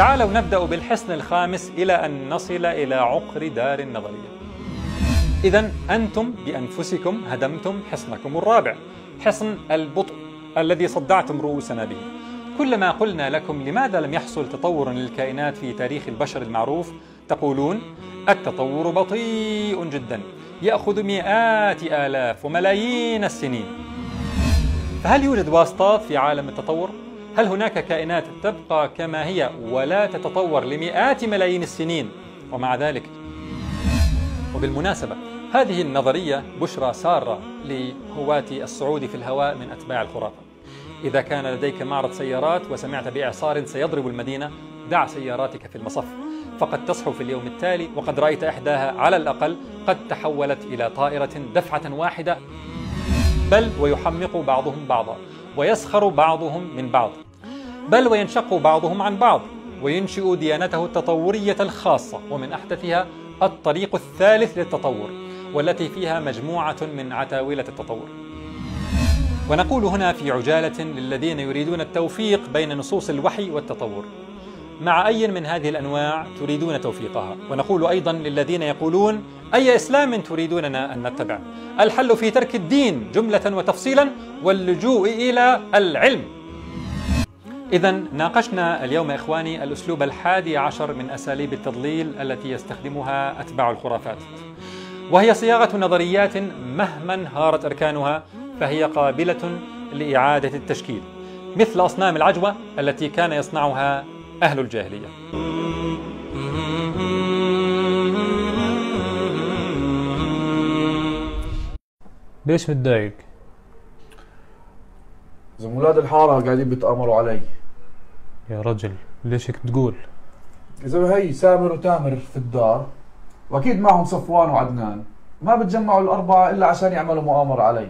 تعالوا نبدأ بالحصن الخامس إلى أن نصل إلى عقر دار النظرية إذا أنتم بأنفسكم هدمتم حصنكم الرابع حصن البطء الذي صدعتم رؤوسنا به كلما قلنا لكم لماذا لم يحصل تطور للكائنات في تاريخ البشر المعروف تقولون التطور بطيء جدا يأخذ مئات آلاف وملايين السنين فهل يوجد واسطات في عالم التطور؟ هل هناك كائنات تبقى كما هي ولا تتطور لمئات ملايين السنين ومع ذلك وبالمناسبة هذه النظرية بشرى سارة لهواة الصعود في الهواء من أتباع الخرافة إذا كان لديك معرض سيارات وسمعت بإعصار سيضرب المدينة دع سياراتك في المصف فقد تصحو في اليوم التالي وقد رأيت إحداها على الأقل قد تحولت إلى طائرة دفعة واحدة بل ويحمق بعضهم بعضا ويسخر بعضهم من بعض بل وينشق بعضهم عن بعض وينشئ ديانته التطورية الخاصة ومن أحدثها الطريق الثالث للتطور والتي فيها مجموعة من عتاولة التطور ونقول هنا في عجالة للذين يريدون التوفيق بين نصوص الوحي والتطور مع أي من هذه الأنواع تريدون توفيقها ونقول أيضا للذين يقولون أي إسلام تريدوننا أن نتبع الحل في ترك الدين جملة وتفصيلا واللجوء إلى العلم إذا ناقشنا اليوم إخواني الأسلوب الحادي عشر من أساليب التضليل التي يستخدمها أتباع الخرافات وهي صياغة نظريات مهما انهارت أركانها فهي قابلة لإعادة التشكيل مثل أصنام العجوة التي كان يصنعها أهل الجاهلية ليش متضايق؟ ولاد الحارة قاعدين بيتآمروا علي يا رجل ليش هيك بتقول؟ إذا هي سامر وتامر في الدار وأكيد معهم صفوان وعدنان ما بتجمعوا الأربعة إلا عشان يعملوا مؤامرة علي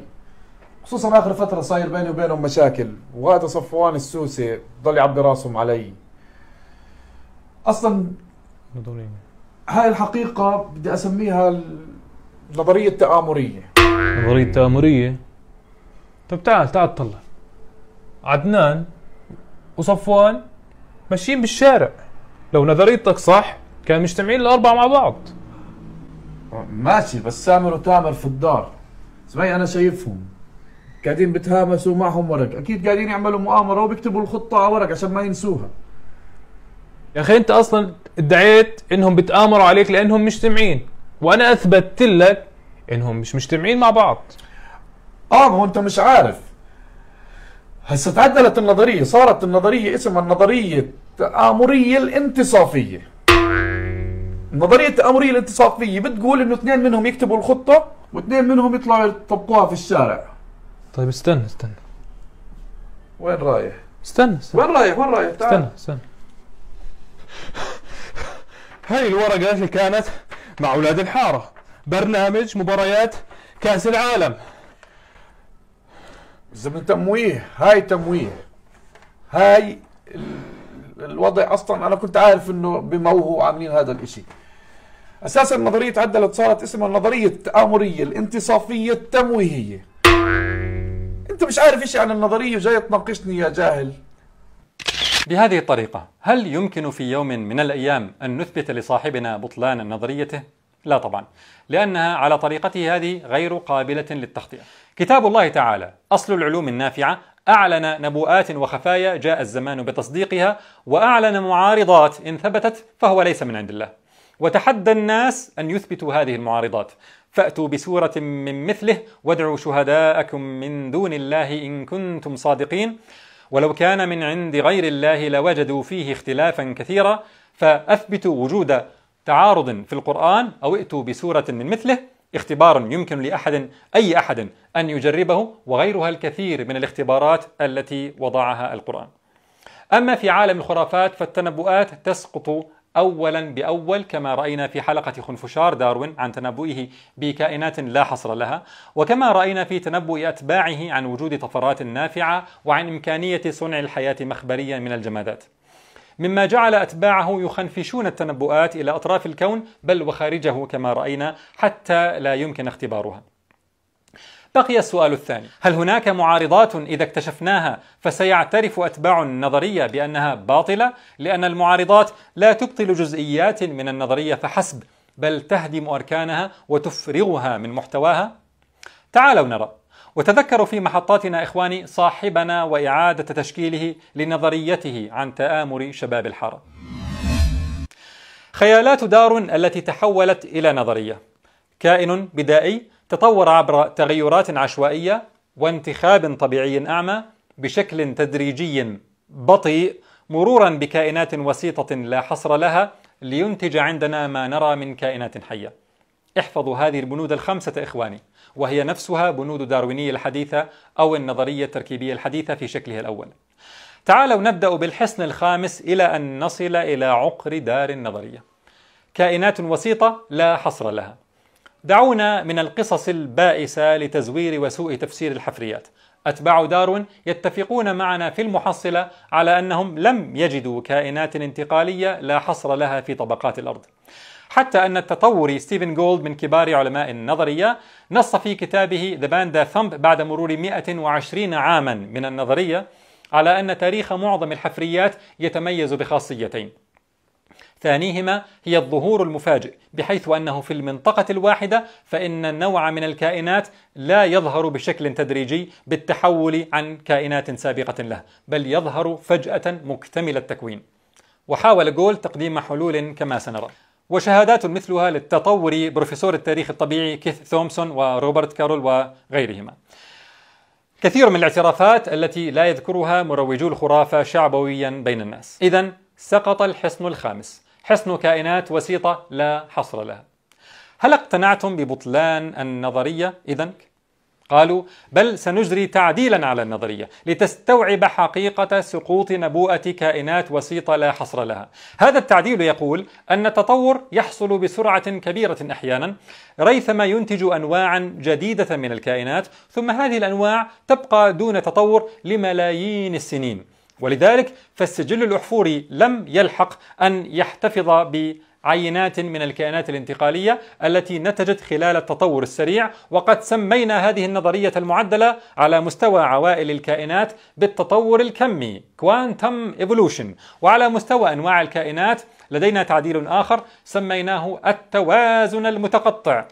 خصوصا آخر فترة صاير بيني وبينهم مشاكل وهذا صفوان السوسي ضل يعبي راسهم علي اصلا نظريه هاي الحقيقه بدي اسميها النظريه التآمريه نظريه التآمريه طب تعال تعال طلع عدنان وصفوان ماشيين بالشارع لو نظريتك صح كانوا مجتمعين الأربعة مع بعض ماشي بس سامر وتامر في الدار اسمعي أنا شايفهم قاعدين بتهامسوا معهم ورق أكيد قاعدين يعملوا مؤامرة وبيكتبوا الخطة على ورق عشان ما ينسوها يا اخي انت اصلا ادعيت انهم بتامروا عليك لانهم مجتمعين وانا اثبتت لك انهم مش مجتمعين مع بعض اه ما هو انت مش عارف هسه تعدلت النظريه صارت النظريه اسمها النظريه التامريه الانتصافيه النظريه التامريه الانتصافيه بتقول انه اثنين منهم يكتبوا الخطه واثنين منهم يطلعوا يطبقوها في الشارع طيب استنى استنى وين رايح استنى, استنى. وين رايح وين رايح تعال استنى استنى هاي الورقة اللي كانت مع أولاد الحارة برنامج مباريات كأس العالم زمن تمويه هاي تمويه هاي الوضع اصلا انا كنت عارف انه بموهوا عاملين هذا الاشي اساسا نظريه عدلت صارت اسمها النظريه التامريه الانتصافيه التمويهيه انت مش عارف اشي يعني عن النظريه وجاي تناقشني يا جاهل بهذه الطريقة هل يمكن في يوم من الأيام أن نثبت لصاحبنا بطلان نظريته؟ لا طبعا لأنها على طريقته هذه غير قابلة للتخطئة كتاب الله تعالى أصل العلوم النافعة أعلن نبوءات وخفايا جاء الزمان بتصديقها وأعلن معارضات إن ثبتت فهو ليس من عند الله وتحدى الناس أن يثبتوا هذه المعارضات فأتوا بسورة من مثله وادعوا شهداءكم من دون الله إن كنتم صادقين ولو كان من عند غير الله لوجدوا فيه اختلافا كثيرا فاثبتوا وجود تعارض في القران او ائتوا بسوره من مثله اختبار يمكن لاحد اي احد ان يجربه وغيرها الكثير من الاختبارات التي وضعها القران. اما في عالم الخرافات فالتنبؤات تسقط اولا باول كما راينا في حلقه خنفشار داروين عن تنبؤه بكائنات لا حصر لها وكما راينا في تنبؤ اتباعه عن وجود طفرات نافعه وعن امكانيه صنع الحياه مخبريا من الجمادات مما جعل اتباعه يخنفشون التنبؤات الى اطراف الكون بل وخارجه كما راينا حتى لا يمكن اختبارها بقي السؤال الثاني هل هناك معارضات إذا اكتشفناها فسيعترف أتباع النظرية بأنها باطلة لأن المعارضات لا تبطل جزئيات من النظرية فحسب بل تهدم أركانها وتفرغها من محتواها تعالوا نرى وتذكروا في محطاتنا إخواني صاحبنا وإعادة تشكيله لنظريته عن تآمر شباب الحارة خيالات دار التي تحولت إلى نظرية كائن بدائي تطور عبر تغيرات عشوائية وانتخاب طبيعي أعمى بشكل تدريجي بطيء مرورا بكائنات وسيطة لا حصر لها لينتج عندنا ما نرى من كائنات حية. احفظوا هذه البنود الخمسة إخواني وهي نفسها بنود داروينية الحديثة أو النظرية التركيبية الحديثة في شكلها الأول. تعالوا نبدأ بالحصن الخامس إلى أن نصل إلى عقر دار النظرية. كائنات وسيطة لا حصر لها. دعونا من القصص البائسة لتزوير وسوء تفسير الحفريات أتباع داروين يتفقون معنا في المحصلة على أنهم لم يجدوا كائنات انتقالية لا حصر لها في طبقات الأرض حتى أن التطوري ستيفن جولد من كبار علماء النظرية نص في كتابه The باندا Thumb بعد مرور 120 عاما من النظرية على أن تاريخ معظم الحفريات يتميز بخاصيتين ثانيهما هي الظهور المفاجئ بحيث أنه في المنطقة الواحدة فإن النوع من الكائنات لا يظهر بشكل تدريجي بالتحول عن كائنات سابقة له بل يظهر فجأة مكتمل التكوين وحاول جول تقديم حلول كما سنرى وشهادات مثلها للتطور بروفيسور التاريخ الطبيعي كيث ثومسون وروبرت كارول وغيرهما كثير من الاعترافات التي لا يذكرها مروجو الخرافة شعبويا بين الناس إذا سقط الحصن الخامس حصن كائنات وسيطة لا حصر لها هل اقتنعتم ببطلان النظرية إذا؟ قالوا بل سنجري تعديلا على النظرية لتستوعب حقيقة سقوط نبوءة كائنات وسيطة لا حصر لها هذا التعديل يقول أن التطور يحصل بسرعة كبيرة أحيانا ريثما ينتج أنواعا جديدة من الكائنات ثم هذه الأنواع تبقى دون تطور لملايين السنين ولذلك فالسجل الأحفوري لم يلحق أن يحتفظ ب عينات من الكائنات الانتقالية التي نتجت خلال التطور السريع وقد سمينا هذه النظرية المعدلة على مستوى عوائل الكائنات بالتطور الكمي Quantum Evolution وعلى مستوى أنواع الكائنات لدينا تعديل آخر سميناه التوازن المتقطع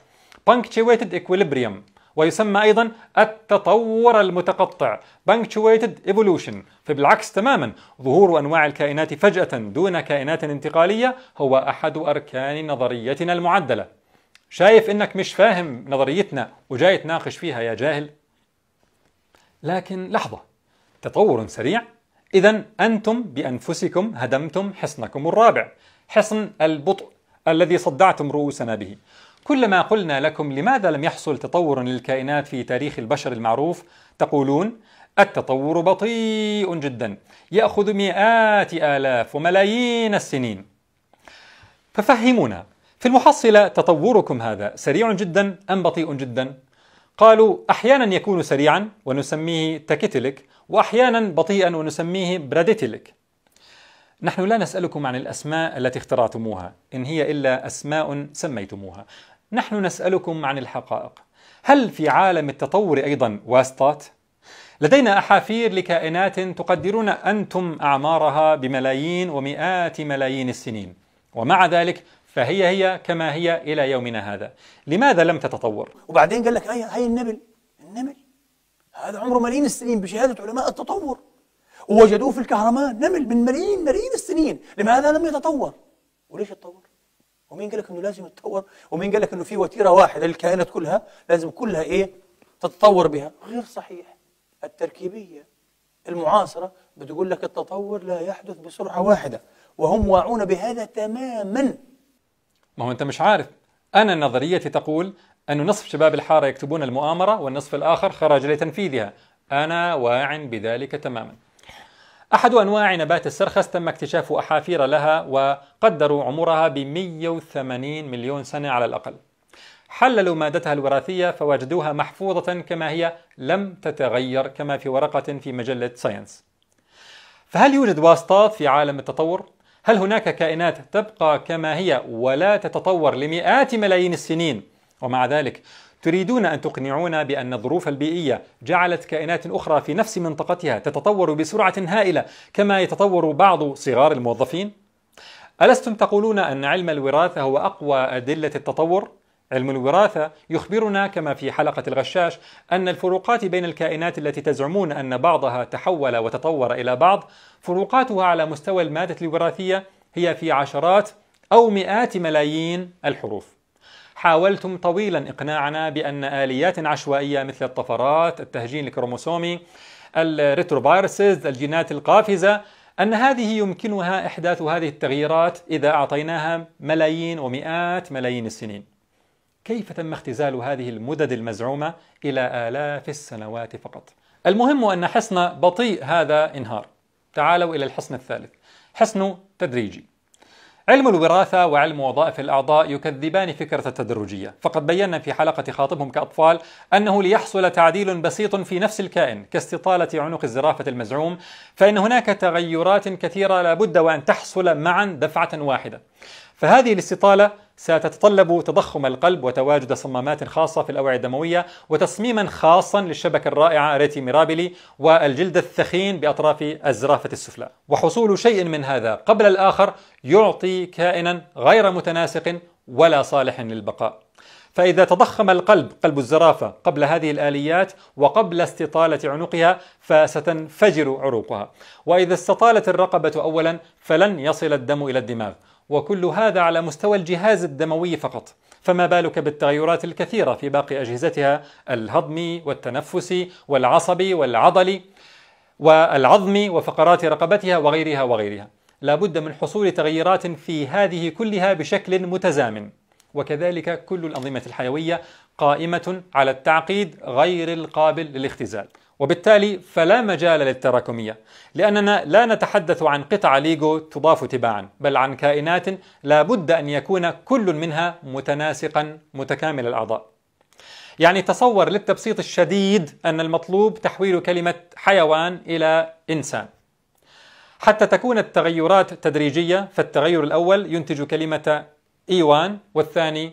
Punctuated Equilibrium ويسمى أيضا التطور المتقطع Punctuated Evolution فبالعكس تماما ظهور أنواع الكائنات فجأة دون كائنات انتقالية هو أحد أركان نظريتنا المعدلة شايف إنك مش فاهم نظريتنا وجاي تناقش فيها يا جاهل لكن لحظة تطور سريع إذا أنتم بأنفسكم هدمتم حصنكم الرابع حصن البطء الذي صدعتم رؤوسنا به كلما قلنا لكم لماذا لم يحصل تطور للكائنات في تاريخ البشر المعروف تقولون التطور بطيء جدا ياخذ مئات الاف وملايين السنين ففهمونا في المحصله تطوركم هذا سريع جدا ام بطيء جدا قالوا احيانا يكون سريعا ونسميه تاكيتلك واحيانا بطيئا ونسميه براديتلك نحن لا نسألكم عن الأسماء التي اخترعتموها إن هي إلا أسماء سميتموها نحن نسألكم عن الحقائق هل في عالم التطور أيضا واسطات؟ لدينا أحافير لكائنات تقدرون أنتم أعمارها بملايين ومئات ملايين السنين ومع ذلك فهي هي كما هي إلى يومنا هذا لماذا لم تتطور؟ وبعدين قال لك هاي, هاي النبل النبل هذا عمره ملايين السنين بشهادة علماء التطور ووجدوه في الكهرمان نمل من ملايين ملايين السنين لماذا لم يتطور؟ وليش يتطور؟ ومين قال لك انه لازم يتطور ومين قال لك انه في وتيره واحده للكائنات كلها لازم كلها ايه تتطور بها غير صحيح التركيبيه المعاصره بتقول لك التطور لا يحدث بسرعه واحده وهم واعون بهذا تماما ما هو انت مش عارف انا نظريتي تقول أن نصف شباب الحاره يكتبون المؤامره والنصف الاخر خرج لتنفيذها انا واع بذلك تماما أحد أنواع نبات السرخس تم اكتشاف أحافير لها وقدروا عمرها ب 180 مليون سنة على الأقل. حللوا مادتها الوراثية فوجدوها محفوظة كما هي لم تتغير كما في ورقة في مجلة ساينس. فهل يوجد واسطات في عالم التطور؟ هل هناك كائنات تبقى كما هي ولا تتطور لمئات ملايين السنين؟ ومع ذلك تريدون أن تقنعونا بأن الظروف البيئية جعلت كائنات أخرى في نفس منطقتها تتطور بسرعة هائلة كما يتطور بعض صغار الموظفين؟ ألستم تقولون أن علم الوراثة هو أقوى أدلة التطور؟ علم الوراثة يخبرنا كما في حلقة الغشاش أن الفروقات بين الكائنات التي تزعمون أن بعضها تحول وتطور إلى بعض فروقاتها على مستوى المادة الوراثية هي في عشرات أو مئات ملايين الحروف حاولتم طويلا إقناعنا بأن آليات عشوائية مثل الطفرات، التهجين الكروموسومي، الريتروفيروسز، الجينات القافزة أن هذه يمكنها إحداث هذه التغييرات إذا أعطيناها ملايين ومئات ملايين السنين. كيف تم اختزال هذه المدد المزعومة إلى آلاف السنوات فقط؟ المهم أن حصن بطيء هذا انهار. تعالوا إلى الحصن الثالث، حصن تدريجي. علم الوراثة وعلم وظائف الأعضاء يكذبان فكرة التدرجية فقد بينا في حلقة خاطبهم كأطفال أنه ليحصل تعديل بسيط في نفس الكائن كاستطالة عنق الزرافة المزعوم فإن هناك تغيرات كثيرة لابد وأن تحصل معا دفعة واحدة فهذه الاستطالة ستتطلب تضخم القلب وتواجد صمامات خاصة في الأوعية الدموية وتصميما خاصا للشبكة الرائعة ريتي ميرابيلي والجلد الثخين بأطراف الزرافة السفلى وحصول شيء من هذا قبل الآخر يعطي كائنا غير متناسق ولا صالح للبقاء فإذا تضخم القلب قلب الزرافة قبل هذه الآليات وقبل استطالة عنقها فستنفجر عروقها وإذا استطالت الرقبة أولا فلن يصل الدم إلى الدماغ وكل هذا على مستوى الجهاز الدموي فقط فما بالك بالتغيرات الكثيرة في باقي أجهزتها الهضمي والتنفسي والعصبي والعضلي والعظمي وفقرات رقبتها وغيرها وغيرها لا بد من حصول تغييرات في هذه كلها بشكل متزامن وكذلك كل الأنظمة الحيوية قائمة على التعقيد غير القابل للاختزال وبالتالي فلا مجال للتراكمية لأننا لا نتحدث عن قطع ليجو تضاف تباعا بل عن كائنات لا بد أن يكون كل منها متناسقا متكامل الأعضاء يعني تصور للتبسيط الشديد أن المطلوب تحويل كلمة حيوان إلى إنسان حتى تكون التغيرات تدريجية فالتغير الأول ينتج كلمة إيوان والثاني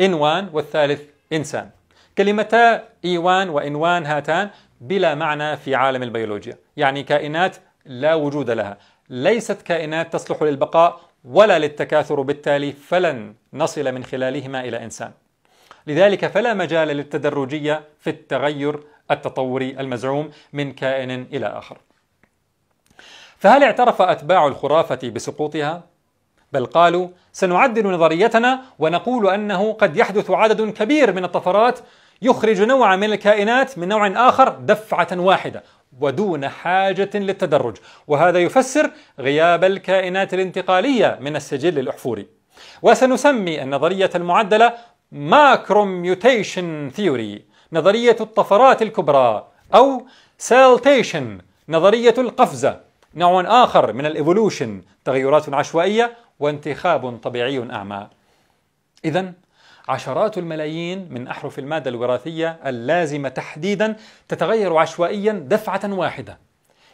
إنوان والثالث إنسان كلمتا إيوان وإنوان هاتان بلا معنى في عالم البيولوجيا يعني كائنات لا وجود لها ليست كائنات تصلح للبقاء ولا للتكاثر بالتالي فلن نصل من خلالهما الى انسان لذلك فلا مجال للتدرجيه في التغير التطوري المزعوم من كائن الى اخر فهل اعترف اتباع الخرافه بسقوطها بل قالوا سنعدل نظريتنا ونقول انه قد يحدث عدد كبير من الطفرات يخرج نوعا من الكائنات من نوع آخر دفعة واحدة ودون حاجة للتدرج وهذا يفسر غياب الكائنات الانتقالية من السجل الأحفوري وسنسمي النظرية المعدلة ماكرو ميوتيشن ثيوري نظرية الطفرات الكبرى أو سالتيشن نظرية القفزة نوع آخر من الإيفولوشن تغيرات عشوائية وانتخاب طبيعي أعمى إذا عشرات الملايين من أحرف المادة الوراثية اللازمة تحديدا تتغير عشوائيا دفعة واحدة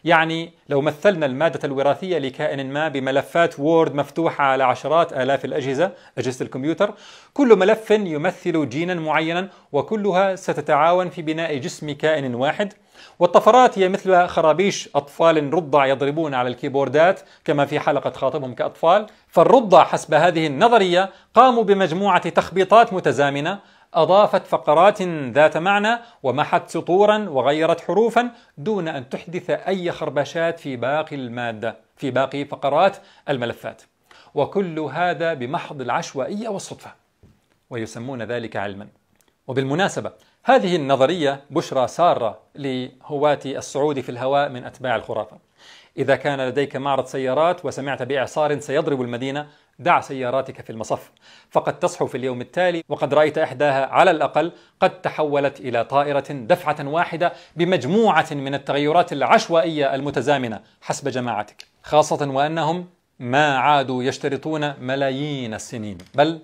يعني لو مثلنا المادة الوراثية لكائن ما بملفات وورد مفتوحة على عشرات آلاف الأجهزة أجهزة الكمبيوتر كل ملف يمثل جينا معينا وكلها ستتعاون في بناء جسم كائن واحد والطفرات هي مثل خرابيش أطفال رضع يضربون على الكيبوردات كما في حلقة خاطبهم كأطفال فالرضع حسب هذه النظرية قاموا بمجموعة تخبيطات متزامنة أضافت فقرات ذات معنى ومحت سطورا وغيرت حروفا دون أن تحدث أي خربشات في باقي المادة في باقي فقرات الملفات وكل هذا بمحض العشوائية والصدفة ويسمون ذلك علما وبالمناسبة هذه النظرية بشرى سارة لهواة الصعود في الهواء من أتباع الخرافة إذا كان لديك معرض سيارات وسمعت بإعصار سيضرب المدينة دع سياراتك في المصف فقد تصحو في اليوم التالي وقد رأيت إحداها على الأقل قد تحولت إلى طائرة دفعة واحدة بمجموعة من التغيرات العشوائية المتزامنة حسب جماعتك خاصة وأنهم ما عادوا يشترطون ملايين السنين بل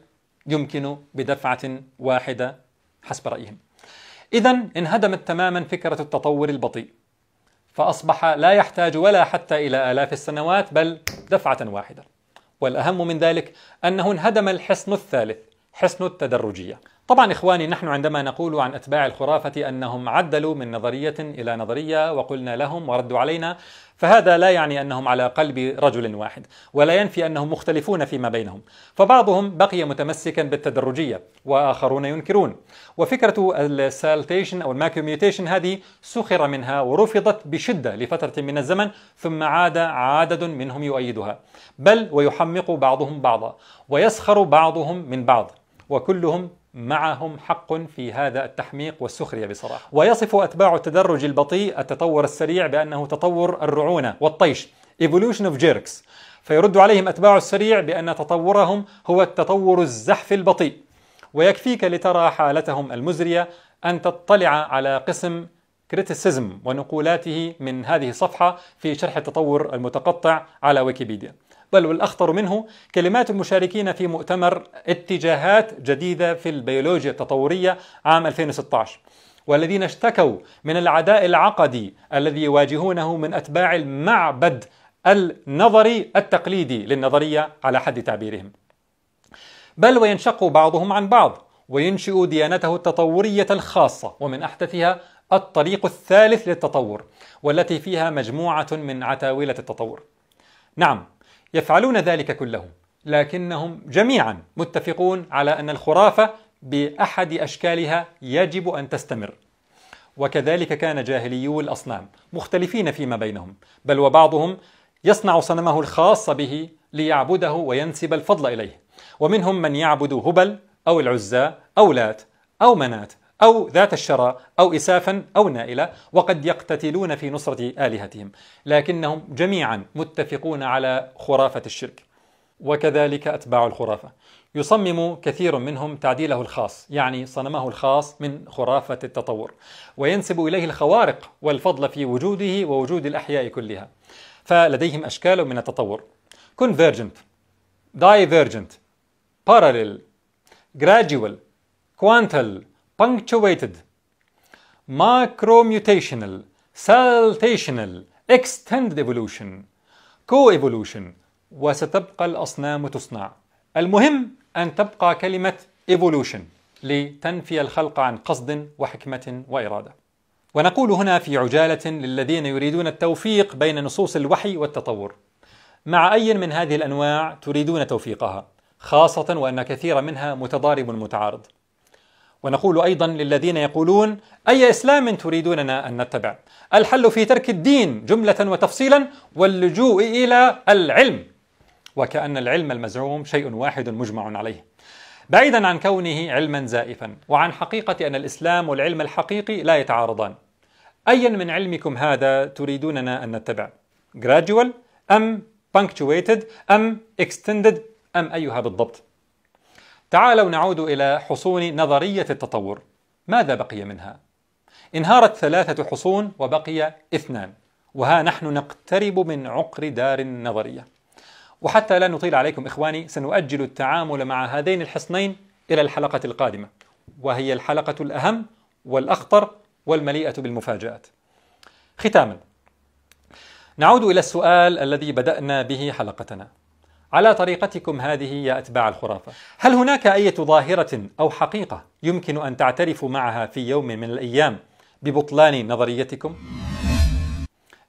يمكن بدفعة واحدة حسب رأيهم إذا انهدمت تماما فكرة التطور البطيء فأصبح لا يحتاج ولا حتى إلى آلاف السنوات بل دفعة واحدة والأهم من ذلك أنه انهدم الحصن الثالث حصن التدرجية طبعا إخواني نحن عندما نقول عن أتباع الخرافة أنهم عدلوا من نظرية إلى نظرية وقلنا لهم وردوا علينا فهذا لا يعني انهم على قلب رجل واحد، ولا ينفي انهم مختلفون فيما بينهم، فبعضهم بقي متمسكا بالتدرجيه، واخرون ينكرون، وفكره السالتيشن او الماكيوميوتيشن هذه سخر منها ورفضت بشده لفتره من الزمن، ثم عاد عدد منهم يؤيدها، بل ويحمق بعضهم بعضا، ويسخر بعضهم من بعض، وكلهم معهم حق في هذا التحميق والسخرية بصراحة ويصف أتباع التدرج البطيء التطور السريع بأنه تطور الرعونة والطيش Evolution of Jerks فيرد عليهم أتباع السريع بأن تطورهم هو التطور الزحف البطيء ويكفيك لترى حالتهم المزرية أن تطلع على قسم كريتيسيزم ونقولاته من هذه الصفحة في شرح التطور المتقطع على ويكيبيديا بل والأخطر منه كلمات المشاركين في مؤتمر اتجاهات جديدة في البيولوجيا التطورية عام 2016 والذين اشتكوا من العداء العقدي الذي يواجهونه من أتباع المعبد النظري التقليدي للنظرية على حد تعبيرهم بل وينشق بعضهم عن بعض وينشئ ديانته التطورية الخاصة ومن أحدثها الطريق الثالث للتطور والتي فيها مجموعة من عتاولة التطور. نعم يفعلون ذلك كلهم لكنهم جميعا متفقون على ان الخرافه باحد اشكالها يجب ان تستمر وكذلك كان جاهليو الاصنام مختلفين فيما بينهم بل وبعضهم يصنع صنمه الخاص به ليعبده وينسب الفضل اليه ومنهم من يعبد هبل او العزى او لات او منات أو ذات الشرى أو إسافا أو نائلة وقد يقتتلون في نصرة آلهتهم لكنهم جميعا متفقون على خرافة الشرك وكذلك أتباع الخرافة يصمم كثير منهم تعديله الخاص يعني صنمه الخاص من خرافة التطور وينسب إليه الخوارق والفضل في وجوده ووجود الأحياء كلها فلديهم أشكال من التطور convergent divergent parallel gradual quantal punctuated macromutational saltational extended evolution co-evolution وستبقى الأصنام تصنع المهم أن تبقى كلمة evolution لتنفي الخلق عن قصد وحكمة وإرادة ونقول هنا في عجالة للذين يريدون التوفيق بين نصوص الوحي والتطور مع أي من هذه الأنواع تريدون توفيقها خاصة وأن كثيرا منها متضارب متعارض ونقول أيضا للذين يقولون أي إسلام تريدوننا أن نتبع الحل في ترك الدين جملة وتفصيلا واللجوء إلى العلم وكأن العلم المزعوم شيء واحد مجمع عليه بعيدا عن كونه علما زائفا وعن حقيقة أن الإسلام والعلم الحقيقي لا يتعارضان أيا من علمكم هذا تريدوننا أن نتبع gradual أم punctuated أم extended أم أيها بالضبط تعالوا نعود إلى حصون نظرية التطور ماذا بقي منها؟ انهارت ثلاثة حصون وبقي اثنان وها نحن نقترب من عقر دار النظرية وحتى لا نطيل عليكم إخواني سنؤجل التعامل مع هذين الحصنين إلى الحلقة القادمة وهي الحلقة الأهم والأخطر والمليئة بالمفاجآت ختاما نعود إلى السؤال الذي بدأنا به حلقتنا على طريقتكم هذه يا أتباع الخرافة هل هناك أي ظاهرة أو حقيقة يمكن أن تعترفوا معها في يوم من الأيام ببطلان نظريتكم؟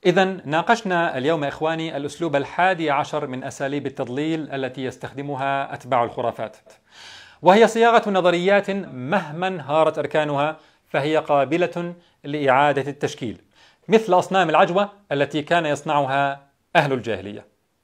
إذا ناقشنا اليوم إخواني الأسلوب الحادي عشر من أساليب التضليل التي يستخدمها أتباع الخرافات وهي صياغة نظريات مهما انهارت أركانها فهي قابلة لإعادة التشكيل مثل أصنام العجوة التي كان يصنعها أهل الجاهلية